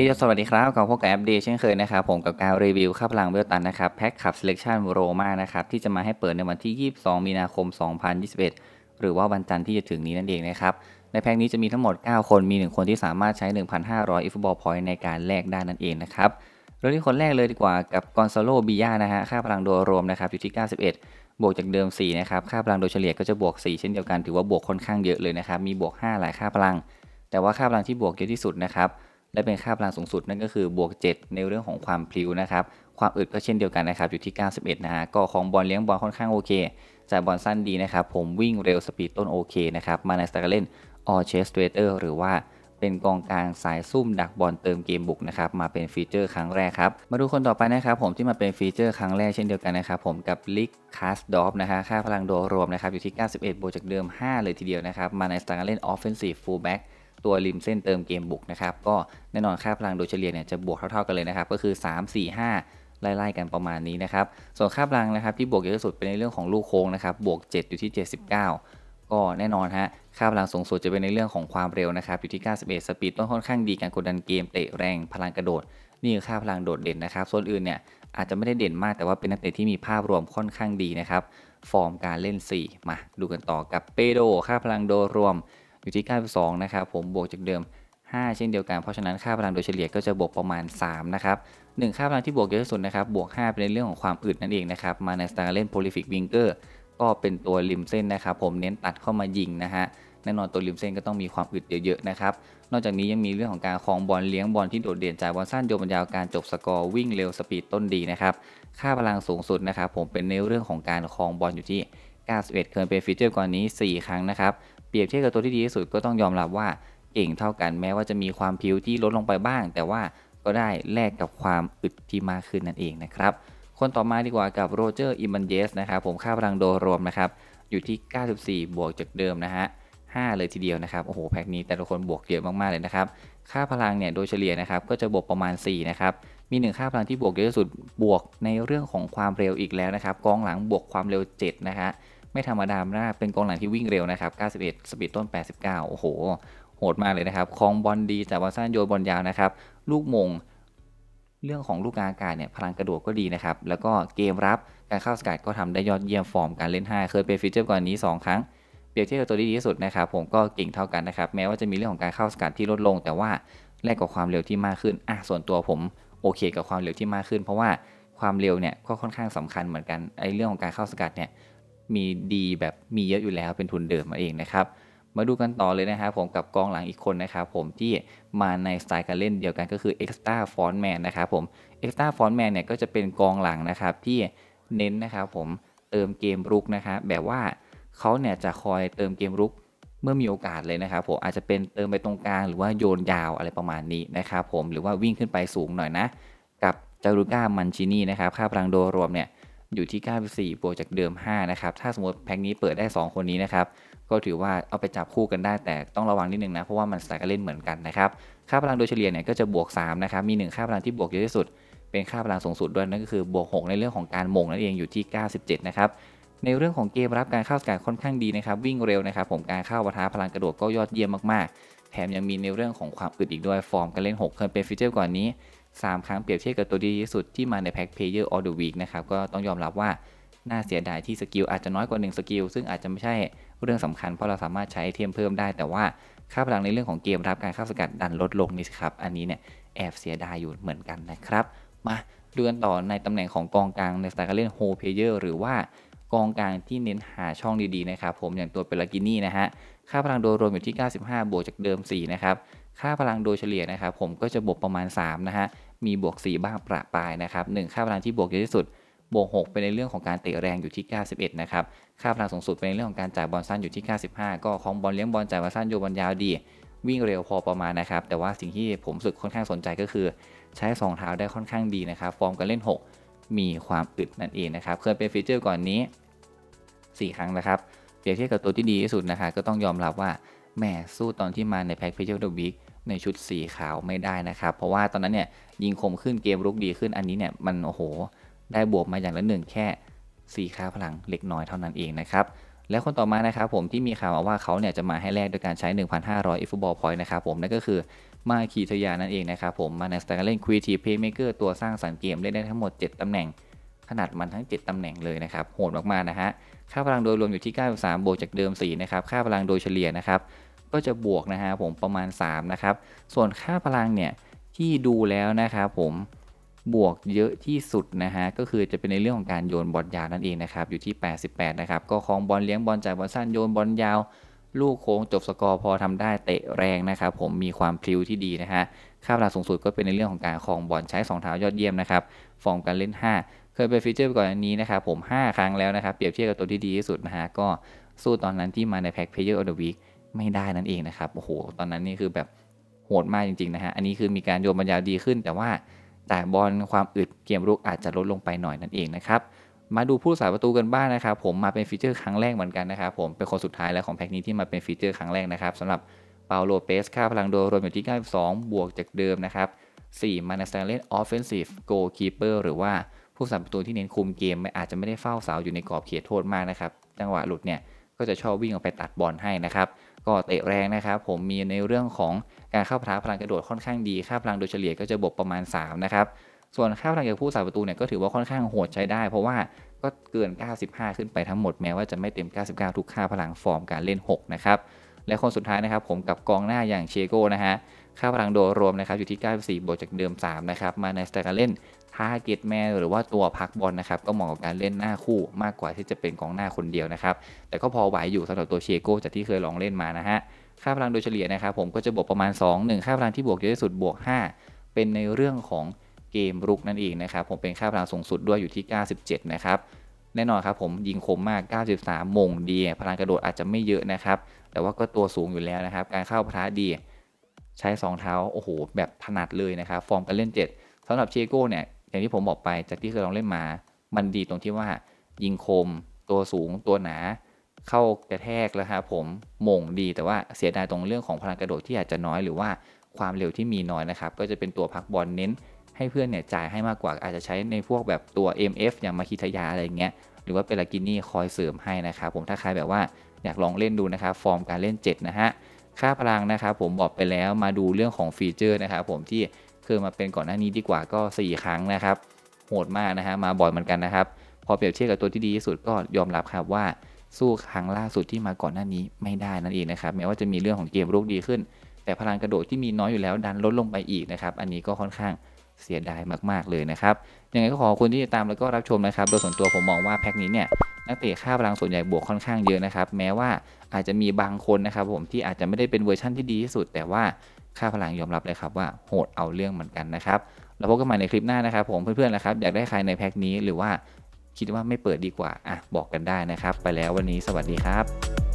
อยสวัสดีครับกับพวกับแอปดีเช่นเคยนะครับผมกับการรีวิวค่าพลังเวลตันนะครับแพ็กขับ selection โรมานะครับที่จะมาให้เปิดในวันที่ 22 มีนาคม 2021 หรือว่าวันจันทร์ที่จะถึงนี้นั่นเองนะครับในแพ็กนี้จะมีทั้งหมด 9 คนมี 1 คนที่สามารถใช้ 1,500อิฟบอลพอยต์ในการแลกได้นั่นเองนะครับเริ่มที่คนแรกเลยดีกว่ากับกอนซาโลบิยานะฮะค่าพลังโดยรวมนะครับอยู่ที่ 91 บวกจากเดิม4นะครับค่าพลังโดยเฉลี่ยก็จะบวก 4 เช่นเดียวกันถือว่าบวกค่อนข้างเยอะเลยนะครับมีบวก 5 หลายค่าพลัง แต่ว่าค่าพลังที่บวกเยอะที่สุดนะครับและเป็นค่าพลังสูงสุดนั่นก็คือบวก 7 ในเรื่องของความพลิ้วนะครับ ความอึดก็เช่นเดียวกันนะครับ อยู่ที่ 91 นะฮะก็ของบอลเลี้ยงบอลค่อนข้างโอเคจากบอลสั้นดีนะครับ ผมวิ่งเร็วสปีดต้นโอเคนะครับ มาในสตาร์เล่นออเชสเตเตอร์หรือว่าเป็นกองกลางสายซุ่มดักบอลเติมเกมบุกนะครับ มาเป็นฟีเจอร์ครั้งแรกครับมาดูคนต่อไปนะครับผมที่มาเป็นฟีเจอร์ครั้งแรกเช่นเดียวกันนะครับผมกับลิกคาสดอฟนะฮะค่าพลังโดยรวมนะครับอยู่ที่91บวกจากเดิม 5 เลยทีเดียวนะครับมาในสไตล์ารเล่นออฟเฟนซีฟฟูลแบ็ตัวริมเส้นเติมเกมบุกนะครับก็แน่นอนค่าพลังโดยเฉลี่ยเนี่ยจะบวกเท่าๆกันเลยนะครับก็คือ3 4 5ไล่ๆกันประมาณนี้นะครับส่วนค่าพลังนะครับ ที่บวกเยอะที่สุดเป็นในเรื่องของลูกโค้งนะครับบวก7อยู่ที่79ก็แน่นอนฮะค่าพลังสูงสุดจะเป็นในเรื่องของความเร็วนะครับอยู่ที่91สปีดต้องค่อนข้างดีการกดดันเกมเตะแรงพลังกระโดดนี่คือค่าพลังโดดเด่นนะครับส่วนอื่นเนี่ยอาจจะไม่ได้เด่นมากแต่ว่าเป็นนักเตะที่มีภาพรวมค่อนข้างดีนะครับฟอร์มการเล่น4มาดูกันต่อกับเปโดค่าพลังโดรวมอยู่ที่92นะครับผมบวกจากเดิม5เช่นเดียวกันเพราะฉะนั้นค่าพลังโดยเฉลี่ยก็จะบวกประมาณ3นะครับหนึ่งค่าพลังที่บวกเยอะที่สุดนะครับบวก5เป็นเรื่องของความอึดนั่นเองนะครับมาในสตาร์เล่นโพลิฟิกวิงเกอร์ก็เป็นตัวริมเส้นนะครับผมเน้นตัดเข้ามายิงนะฮะแน่นอนตัวริมเส้นก็ต้องมีความอึดเยอะๆนะครับนอกจากนี้ยังมีเรื่องของการคลองบอลเลี้ยงบอลที่โดดเด่นจ่ายบอลสั้นโยนบยาวการจบสกอร์วิ่งเร็วสปีดต้นดีนะครับค่าพลังสูงสุดนะครับผมเป็นในเรื่องของการคลองบอลอยู่ที่91เคยเป็นฟีเจอร์ก่อนนี้ 4 ครั้งนะครับเปรียบเทียบกับตัวที่ดีที่สุดก็ต้องยอมรับว่าเก่งเท่ากันแม้ว่าจะมีความผิวที่ลดลงไปบ้าง แต่ว่าก็ได้แลกกับความอึดที่มากขึ้นนั่นเองนะครับคนต่อมาดีกว่ากับโรเจอร์อิมบันเยสนะครับผมค่าพลังโดยรวมนะครับอยู่ที่ 94 บวกจากเดิมนะฮะ 5 เลยทีเดียวนะครับโอ้โหแพ็กนี้แต่ละคนบวกเยอะมากๆเลยนะครับค่าพลังเนี่ยโดยเฉลี่ยนะครับก็จะบวกประมาณ 4 นะครับ มี 1 ค่าพลังที่บวกเยอะที่สุดบวกในเรื่องของความเร็วอีกแล้วนะครับกองหลังบวกความเร็ว 7 นะฮะไม่ธรรมดามากเป็นกองหลังที่วิ่งเร็วนะครับ91 สปีดต้น 89โอ้โห โหดมากเลยนะครับ คลองบอลดีแต่บอลสั้นโยนบอลยาวนะครับ ลูกมง เรื่องของลูกอากาศเนี่ย พลังกระโดดก็ดีนะครับ แล้วก็เกมรับ การเข้าสกัดก็ทำได้ยอดเยี่ยมฟอร์มการเล่น 5 เคยเป็นฟีเจอร์ก่อนนี้ 2 ครั้ง เปรียบเทียบกับตัวดีที่สุดนะครับ ผมก็เก่งเท่ากันนะครับ แม้ว่าจะมีเรื่องของการเข้าสกัดที่ลดลง แต่ว่าแลกกับความเร็วที่มากขึ้น อ่ะ ส่วนตัวผมโอเคกับความเร็วที่มากขึ้น เพราะว่า ความเร็วเนี่ยก็ค่อนข้างสำคัญเหมือนกันไอ้เรื่องของการเข้าสกัดเนี่ยมีดีแบบมีเยอะอยู่แล้วเป็นทุนเดิมมาเองนะครับมาดูกันต่อ เลยนะครับผมกับกองหลังอีกคนนะครับผมที่มาในสไตล์การเล่นเดียวกันก็คือ Extra Front Man นะครับผม Extra f า o n t Man เนี่ยก็จะเป็นกองหลังนะครับที่เน้นนะครับผมเติมเกมรุกนะครับแบบว่าเขาเนี่ยจะคอยเติมเกมรุกเมื่อมีโอกาสเลยนะครับผมอาจจะเป็นเติมไปตรงกลางหรือว่าโยนยาวอะไรประมาณนี้นะครับผมหรือว่าวิ่งขึ้นไปสูงหน่อยนะ กับจารุก้ามันชินีนะครับค่าพลังโดรวมเนี่ยอยู่ที่ 94 บวกจากเดิม 5 นะครับ ถ้าสมมติแพ็กนี้เปิดได้ 2 คนนี้นะครับ ก็ถือว่าเอาไปจับคู่กันได้แต่ต้องระวังนิดนึงนะ เพราะว่ามันสไตล์การเล่นเหมือนกันนะครับ ค่าพลังโดยเฉลี่ยเนี่ยก็จะบวก 3 นะครับ มี1ค่าพลังที่บวกเยอะที่สุด เป็นค่าพลังสูงสุดด้วย นั่นก็คือบวก 6 ในเรื่องของการมงนั่นเอง อยู่ที่ 97 นะครับ ในเรื่องของเกมรับการเข้าสกัดค่อนข้างดีนะครับ วิ่งเร็วนะครับ ผมการเข้าปะทะพลังกระโดดก็ยอดเยี่ยมมาก ๆ แถมยังมีในเรื่องของความอึดอีกด้วยฟอร์มการเล่น6เคยเป็นฟีเจอร์ก่อนนี้3 ครั้งเปรียบเทียบกับตัวดีที่สุดที่มาในแพ็กเพเยอร์ออเดอร์วีคนะครับก็ต้องยอมรับว่าน่าเสียดายที่สกิลอาจจะน้อยกว่า1สกิลซึ่งอาจจะไม่ใช่เรื่องสำคัญเพราะเราสามารถใช้เทียมเพิ่มได้ แต่ว่าค่าพลังในเรื่องของเกมรับการข้าสกัดดันลดลงนี่สครับอันนี้เนี่ยแอบเสียดายอยู่เหมือนกันนะครับ มาดูกันต่อในตำแหน่งของกองกลางในสไตล์การเล่นโฮเพเยอร์หรือว่า กองกลางที่เน้นหาช่องดีๆนะครับผมอย่างตัวเปลากินี่นะฮะค่าพลังโดยรวมอยู่ที่95บวกจากเดิม4นะครับค่าพลังโดยเฉลี่ยนะครับผมก็จะบวกประมาณ 3 นะฮะมีบวก 4 บ้างประปรายนะครับหค่าพลังที่บวกเยอะที่สุด บวก6เป็นในเรื่องของการเตะแรงอยู่ที่ 91นะครับค่าพลังสูงสุดเป็นในเรื่องของการจ่ายบอลสั้นอยู่ที่95ก็ของบอลเลี้ยงบอลจ่ายบอลสั้นโยบอลยาวดี วิ่งเร็วพอประมาณนะครับแต่ว่าสิ่งที่ผมสึกค่อนข้างสนใจก็คือ ใช้สองเท้าได้ค่อนข้างดีนะครับฟอร์มการเล่น 6 มีความอึดนั่นเองนะครับเคยเป็นฟีเจอร์ก่อนนี้ 4 ครั้งนะครับเปรียบเทียบกับตัวที่ดีที่สุดนะคะก็ต้องยอมรับว่าแหมสู้ตอนที่มาในแพ็กฟีเจอร์เดอะบิ๊กในชุดสีขาวไม่ได้นะครับ เพราะว่าตอนนั้นเนี่ยยิงคมขึ้นเกมรุกดีขึ้นอันนี้เนี่ยมันโอ้โห ได้บวกมาอย่างละหนึ่งแค่สีขาวพลังเล็กน้อยเท่านั้นเองนะครับและคนต่อมานะครับผมที่มีข่าวมาว่าเขาเนี่ยจะมาให้แลกโดยการใช้ 1,500 f b a l l point นะครับผมนั่นก็คือมาคีทยานั่นเองนะครับผมมาในสไตล์เล่น Creative Playmaker ตัวสร้างสรรค์เกมเล่นได้ทั้งหมด 7ตำแหน่ง ขนาดมันทั้ง 7ตำแหน่งเลยนะครับโหดมากๆนะฮะค่าพลังโดยรวมอยู่ที่ 93บวกจากเดิม4นะครับค่าพลังโดยเฉลี่ยนะครับก็จะบวกนะฮะผมประมาณ3นะครับ ส่วนค่าพลังเนี่ย ที่ดูแล้วนะครับผมบวกเยอะที่สุดนะฮะก็คือจะเป็นในเรื่องของการโยนบอลยาวนั่นเองนะครับอยู่ที่ 88 นะครับก็คลองบอลเลี้ยง บอลจากบอลสั้นโยนบอลยาว ลูกโค้งจบสกอร์พอทำได้เตะแรงนะครับผมมีความพลิ้วที่ดีนะฮะค่าพลังสูงสุดก็เป็นในเรื่องของการคลองบอลใช้2เท้ายอดเยี่ยมนะครับฟอร์มการเล่น 5 เคยไปฟีเจอร์ก่อนอันนี้นะครับผม 5 ครั้งแล้วนะครับเปรียบเทียบกับตัวที่ดีที่สุดนะฮะก็สู้ตอนนั้นที่มาในแพ็กเพลเยอร์ออเดอร์วีคไม่ได้นั่นเองนะครับ โอ้โหตอนนั้น นี่คือแบบโหด มากจริง ๆ นะฮะอันนี้คือมีการโยนบอลยาวดีขึ้น แต่ว่า แต่บอลความอึดเกมรุกอาจจะลดลงไปหน่อยนั่นเองนะครับ มาดูผู้สาประตูกันบ้างนนะครับ ผมมาเป็นฟีเจอร์ครั้งแรกเหมือนกันนะครับผมเป็นคนสุดท้ายแล้วของแพ็กนี้ที่มาเป็นฟีเจอร์ครั้งแรกนะครับสำหรับ เปาโลเปสค่าพลังโดยรวมอยู่ที่ 92 บวกจากเดิมนะครับ4มานาสเตเลนออฟเฟนซีฟโกคีเปอร์หรือว่าผู้สาประตูที่เน้นคุมเกมอาจจะไม่ได้เฝ้าเสาอยู่ในกรอบเขตโทษมากนะครับจังหวะหลุดเนี่ยก็จะชอบวิ่งออกไปตัดบอลให้นะครับ ก็เตะแรงนะครับ ผมมีในเรื่องของการเข้าพละพลังกระโดดค่อนข้างดี ค่าพลังโดยเฉลี่ยก็จะบวกประมาณ 3 นะครับ ส่วนค่าพลังจากผู้สาประตูเนี่ยก็ถือว่าค่อนข้างโหดใช้ได้เพราะว่าก็เกิน 95 ขึ้นไปทั้งหมดแม้ว่าจะไม่เต็ม 99 ทุกค่าพลังฟอร์มการเล่น 6 นะครับ และคนสุดท้ายนะครับผมกับกองหน้าอย่างเชโก้นะฮะค่าพลังโดยรวมนะครับอยู่ที่94บวกจากเดิม3นะครับมาในสไตล์การเล่นท่าเกตแม่หรือว่าตัวพักบอลนะครับก็เหมาะกับการเล่นหน้าคู่มากกว่าที่จะเป็นกองหน้าคนเดียวนะครับแต่ก็พอไหวอยู่สำหรับตัวเชโก้จากที่เคยลองเล่นมานะฮะค่าพลังโดยเฉลี่ยนะครับผมก็จะบวกประมาณ2 1ค่าพลังที่บวกเยอะที่สุดบวก5 เป็นในเรื่องของเกมรุกนั่นเองนะครับผมเป็นค่าพลังสูงสุดด้วยอยู่ที่97นะครับแน่นอนครับผมยิงคมมาก 93มงดีพลังกระโดดอาจจะไม่เยอะนะครับแต่ว่าก็ตัวสูงอยู่แล้วนะครับการเข้าพระดีใช้2เท้าโอ้โหแบบถนัดเลยนะครับ ฟอร์มการเล่น 7 สำหรับเชโก้เนี่ย อย่างที่ผมบอกไปจากที่เคยลองเล่นมา มันดีตรงที่ว่ายิงคม ตัวสูงตัวหนา เข้ากระแทกแล้วครับผมมงดีแต่ว่าเสียดายตรงเรื่องของพลังกระโดดที่อาจจะน้อยหรือว่าความเร็วที่มีน้อยนะครับ ก็จะเป็นตัวพักบอลเน้น ให้เพื่อนเนี่ยจ่ายให้มากกว่าอาจจะใช้ในพวกแบบตัว MF อย่างมาคิทยาอะไรเงี้ยหรือว่าเป็นลากินี่คอยเสริมให้นะครับผมถ้าใครแบบว่าอยากลองเล่นดูนะครับฟอร์มการเล่น 7 นะฮะค่าพลังนะครับผมบอกไปแล้วมาดูเรื่องของฟีเจอร์นะครับผมที่เคยมาเป็นก่อนหน้านี้ดีกว่า ก็4ครั้งนะครับโหดมากนะฮะมาบ่อยเหมือนกันนะครับ พอเปรียบเทียบกับตัวที่ดีที่สุดก็ยอมรับครับว่า สู้ครั้งล่าสุดที่มาก่อนหน้านี้ไม่ได้นั่นเองนะครับแม้ว่าจะมีเรื่องของเกมรุกดีขึ้น แต่พลังกระโดดที่มีน้อยอยู่แล้ว ดันลดลงไปอีกนะครับอันนี้ก็ค่อนข้างเสียดายมากๆเลยนะครับยังไงก็ขอคุณที่ติดตามแล้วก็รับชมนะครับโดยส่วนตัวผมมองว่าแพ็คนี้เนี่ยนักเตะค่าพลังส่วนใหญ่บวกค่อนข้างเยอะนะครับ แม้ว่าอาจจะมีบางคนนะครับผมที่อาจจะไม่ได้เป็นเวอร์ชั่น ที่ดีที่สุด แต่ว่าค่าพลังยอมรับเลยครับว่าโหดเอาเรื่องเหมือนกันนะครับเราพบกันใหม่ในคลิปหน้านะครับ ผมเพื่อนๆนะครับอยากได้ใครในแพ็คนี้ หรือว่า คิดว่าไม่เปิดดีกว่าอ่ะบอกกันได้นะครับไปแล้ววันนี้สวัสดีครับ